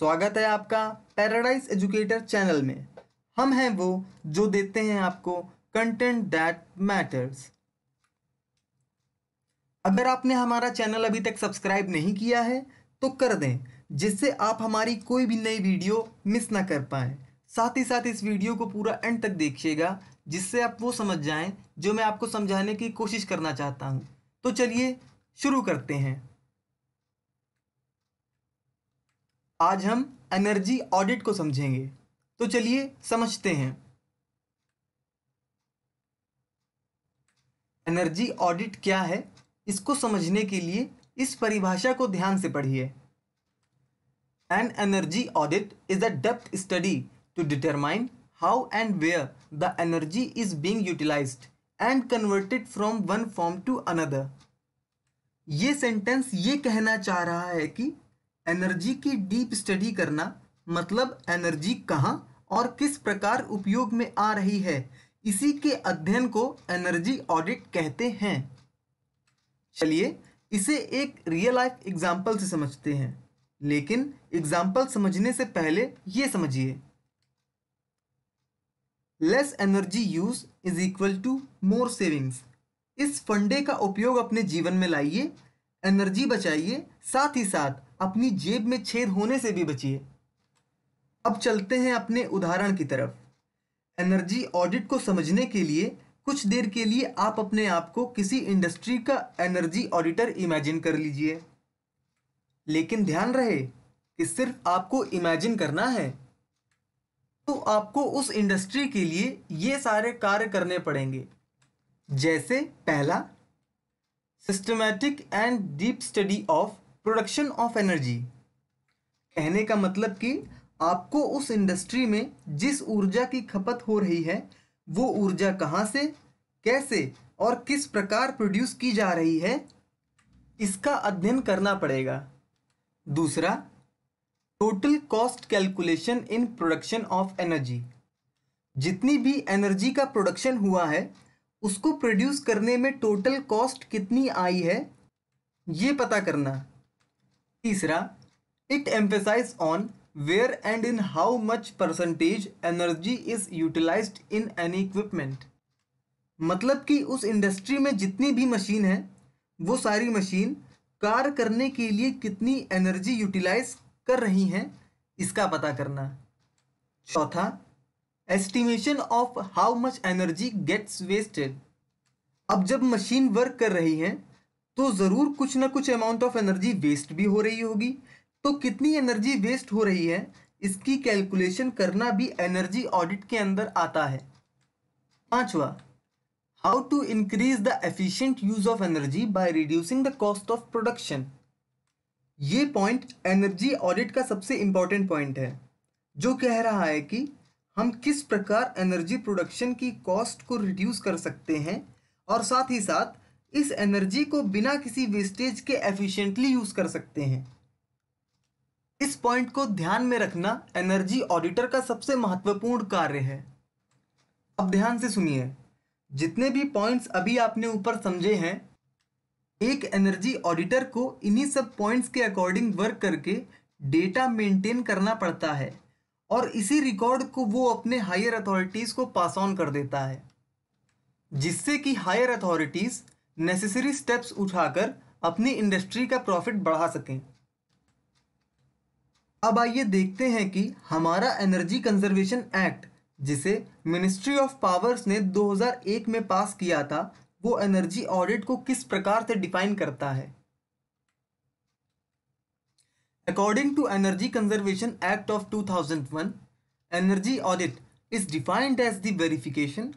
स्वागत है आपका पैराडाइज एजुकेटर चैनल में हम हैं वो जो देते हैं आपको कंटेंट दैट मैटर्स अगर आपने हमारा चैनल अभी तक सब्सक्राइब नहीं किया है तो कर दें जिससे आप हमारी कोई भी नई वीडियो मिस ना कर पाए साथ ही साथ इस वीडियो को पूरा एंड तक देखिएगा जिससे आप वो समझ जाएं जो मैं आपको समझाने की कोशिश करना चाहता हूँ तो चलिए शुरू करते हैं आज हम एनर्जी ऑडिट को समझेंगे तो चलिए समझते हैं एनर्जी ऑडिट क्या है इसको समझने के लिए इस परिभाषा को ध्यान से पढ़िए an energy audit is a depth study to determine how and where the energy is being utilised and converted from one form to another ये सेंटेंस ये कहना चाह रहा है कि एनर्जी की डीप स्टडी करना मतलब एनर्जी कहाँ और किस प्रकार उपयोग में आ रही है इसी के अध्ययन को एनर्जी ऑडिट कहते हैं चलिए इसे एक रियल लाइफ एग्जाम्पल से समझते हैं लेकिन एग्जाम्पल समझने से पहले ये समझिए less energy use is equal to more savings इस फंडे का उपयोग अपने जीवन में लाइए एनर्जी बचाइए साथ ही साथ अपनी जेब में छेद होने से भी बचिए अब चलते हैं अपने उदाहरण की तरफ एनर्जी ऑडिट को समझने के लिए कुछ देर के लिए आप अपने आप को किसी इंडस्ट्री का एनर्जी ऑडिटर इमेजिन कर लीजिए लेकिन ध्यान रहे कि सिर्फ आपको इमेजिन करना है तो आपको उस इंडस्ट्री के लिए ये सारे कार्य करने पड़ेंगे जैसे पहला systematic and deep study of production of energy कहने का मतलब कि आपको उस इंडस्ट्री में जिस ऊर्जा की खपत हो रही है वो ऊर्जा कहाँ से कैसे और किस प्रकार प्रोड्यूस की जा रही है इसका अध्ययन करना पड़ेगा दूसरा total cost calculation in production of energy जितनी भी एनर्जी का प्रोडक्शन हुआ है उसको प्रोड्यूस करने में टोटल कॉस्ट कितनी आई है ये पता करना तीसरा it emphasise on where and in how much percentage energy is utilise in any equipment मतलब कि उस इंडस्ट्री में जितनी भी मशीन है वो सारी मशीन कार करने के लिए कितनी एनर्जी यूटिलाइज कर रही हैं इसका पता करना चौथा estimation of how much energy gets wasted अब जब मशीन वर्क कर रही हैं तो ज़रूर कुछ ना कुछ अमाउंट ऑफ एनर्जी वेस्ट भी हो रही होगी तो कितनी एनर्जी वेस्ट हो रही है इसकी कैलकुलेशन करना भी एनर्जी ऑडिट के अंदर आता है पांचवा how to increase the efficient use of energy by reducing the cost of production ये पॉइंट एनर्जी ऑडिट का सबसे इंपॉर्टेंट पॉइंट है जो कह रहा है कि हम किस प्रकार एनर्जी प्रोडक्शन की कॉस्ट को रिड्यूस कर सकते हैं और साथ ही साथ इस एनर्जी को बिना किसी वेस्टेज के एफिशिएंटली यूज कर सकते हैं इस पॉइंट को ध्यान में रखना एनर्जी ऑडिटर का सबसे महत्वपूर्ण कार्य है अब ध्यान से सुनिए जितने भी पॉइंट्स अभी आपने ऊपर समझे हैं एक एनर्जी ऑडिटर को इन्हीं सब पॉइंट्स के अकॉर्डिंग वर्क करके डेटा मेंटेन करना पड़ता है और इसी रिकॉर्ड को वो अपने हायर अथॉरिटीज़ को पास ऑन कर देता है जिससे कि हायर अथॉरिटीज़ नेसेसरी स्टेप्स उठाकर अपनी इंडस्ट्री का प्रॉफिट बढ़ा सकें अब आइए देखते हैं कि हमारा एनर्जी कंजर्वेशन एक्ट जिसे मिनिस्ट्री ऑफ पावर्स ने 2001 में पास किया था वो एनर्जी ऑडिट को किस प्रकार से डिफाइन करता है according to energy conservation act of 2001 energy audit is defined as the verification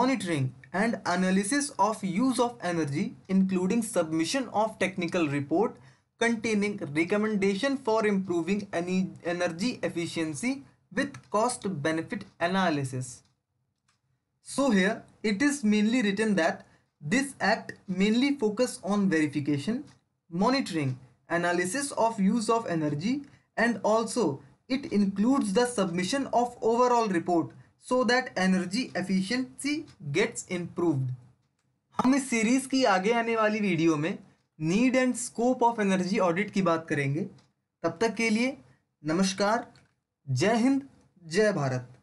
monitoring and analysis of use of energy including submission of technical report containing recommendation for improving energy efficiency with cost benefit analysis. So here it is mainly written that this act mainly focus on verification, monitoring, analysis of use of energy and also it includes the submission of overall report so that energy efficiency gets improved हम इस series की आगे आने वाली video में need and scope of energy audit की बात करेंगे तब तक के लिए नमस्कार जय हिंद जय भारत